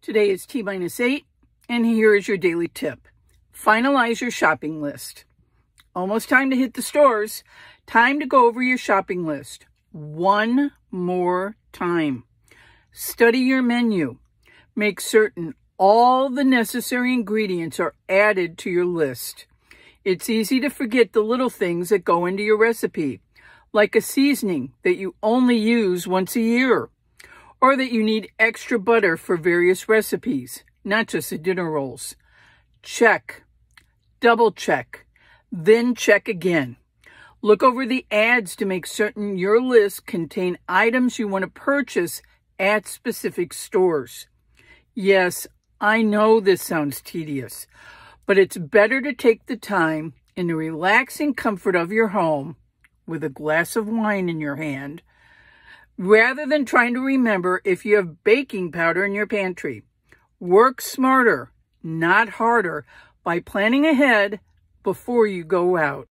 Today is T minus eight, and here is your daily tip. Finalize your shopping list. Almost time to hit the stores. Time to go over your shopping list one more time. Study your menu. Make certain all the necessary ingredients are added to your list. It's easy to forget the little things that go into your recipe, like a seasoning that you only use once a year or that you need extra butter for various recipes, not just the dinner rolls. Check, double check, then check again. Look over the ads to make certain your list contain items you want to purchase at specific stores. Yes, I know this sounds tedious, but it's better to take the time in the relaxing comfort of your home with a glass of wine in your hand rather than trying to remember if you have baking powder in your pantry. Work smarter, not harder, by planning ahead before you go out.